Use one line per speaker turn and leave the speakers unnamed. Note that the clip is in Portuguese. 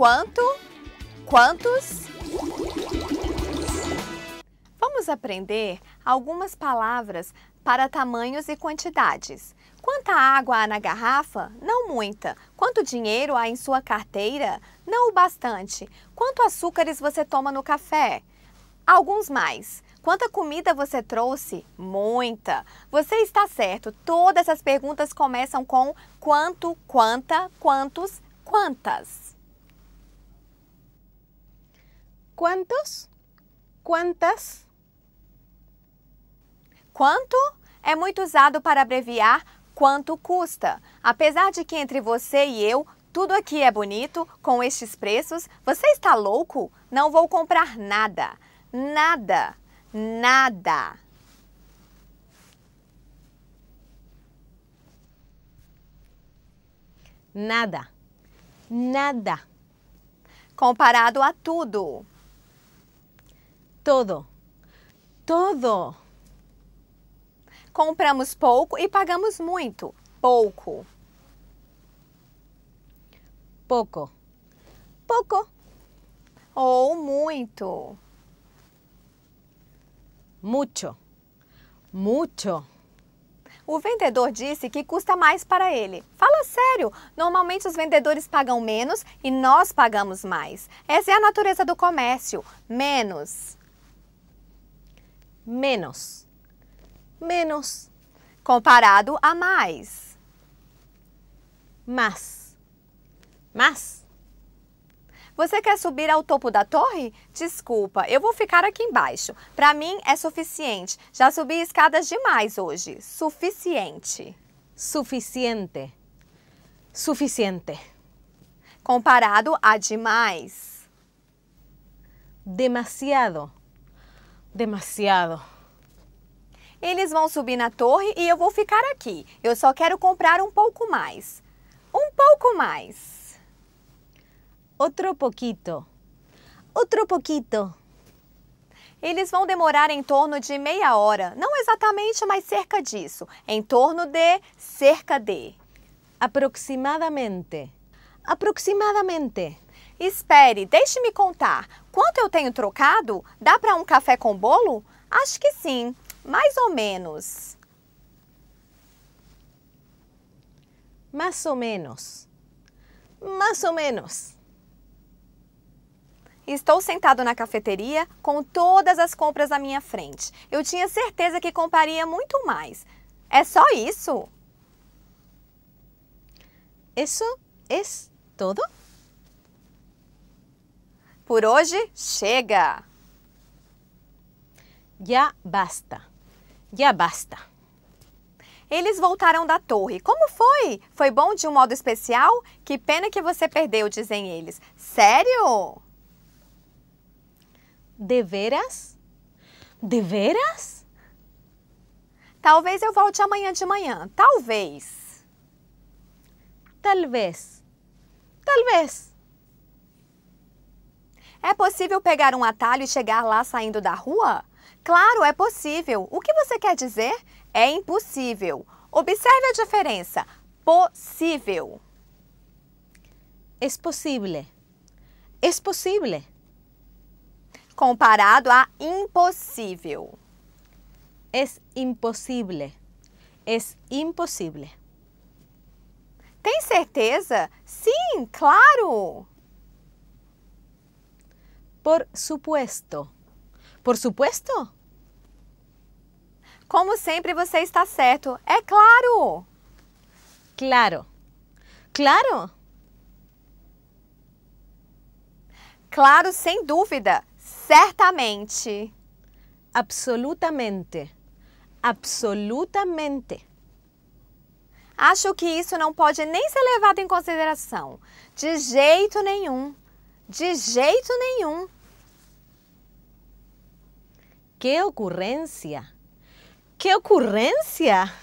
Quanto? Quantos? Vamos aprender algumas palavras para tamanhos e quantidades. Quanta água há na garrafa? Não muita. Quanto dinheiro há em sua carteira? Não o bastante. Quanto açúcares você toma no café? Alguns mais. Quanta comida você trouxe? Muita. Você está certo. Todas as perguntas começam com quanto, quanta, quantos, quantas quantos, quantas. Quanto é muito usado para abreviar quanto custa. Apesar de que entre você e eu, tudo aqui é bonito, com estes preços, você está louco? Não vou comprar nada, nada, nada. Nada, nada. Comparado a tudo. Todo. Todo. Compramos pouco e pagamos muito. Pouco. Pouco. Pouco. Ou muito. Mucho. Mucho. O vendedor disse que custa mais para ele. Fala sério, normalmente os vendedores pagam menos e nós pagamos mais. Essa é a natureza do comércio: menos menos. Menos comparado a mais. Mas. Mas. Você quer subir ao topo da torre? Desculpa, eu vou ficar aqui embaixo. Para mim é suficiente. Já subi escadas demais hoje. Suficiente. Suficiente. Suficiente. Comparado a demais. Demasiado demasiado. Eles vão subir na torre e eu vou ficar aqui. Eu só quero comprar um pouco mais. Um pouco mais. Outro pouquito. Outro pouquito. Eles vão demorar em torno de meia hora. Não exatamente, mas cerca disso. Em torno de, cerca de. Aproximadamente. Aproximadamente. Espere, deixe-me contar. Quanto eu tenho trocado? Dá para um café com bolo? Acho que sim, mais ou menos. Mais ou menos. Mais ou menos. Estou sentado na cafeteria com todas as compras à minha frente. Eu tinha certeza que compraria muito mais. É só isso? Isso é tudo? Por hoje, chega! Já basta. Já basta. Eles voltaram da torre. Como foi? Foi bom de um modo especial? Que pena que você perdeu, dizem eles. Sério? De veras? De veras? Talvez eu volte amanhã de manhã. Talvez. Talvez. Talvez. É possível pegar um atalho e chegar lá saindo da rua? Claro, é possível. O que você quer dizer? É impossível. Observe a diferença. Possível. Es posible. Es posible. Comparado a impossível. Es imposible. Es imposible. Tem certeza? Sim, claro! Por supuesto. Por supuesto? Como sempre, você está certo. É claro! Claro. Claro? Claro, sem dúvida. Certamente. Absolutamente. Absolutamente. Acho que isso não pode nem ser levado em consideração. De jeito nenhum. De jeito nenhum. Que ocorrência! Que ocorrência!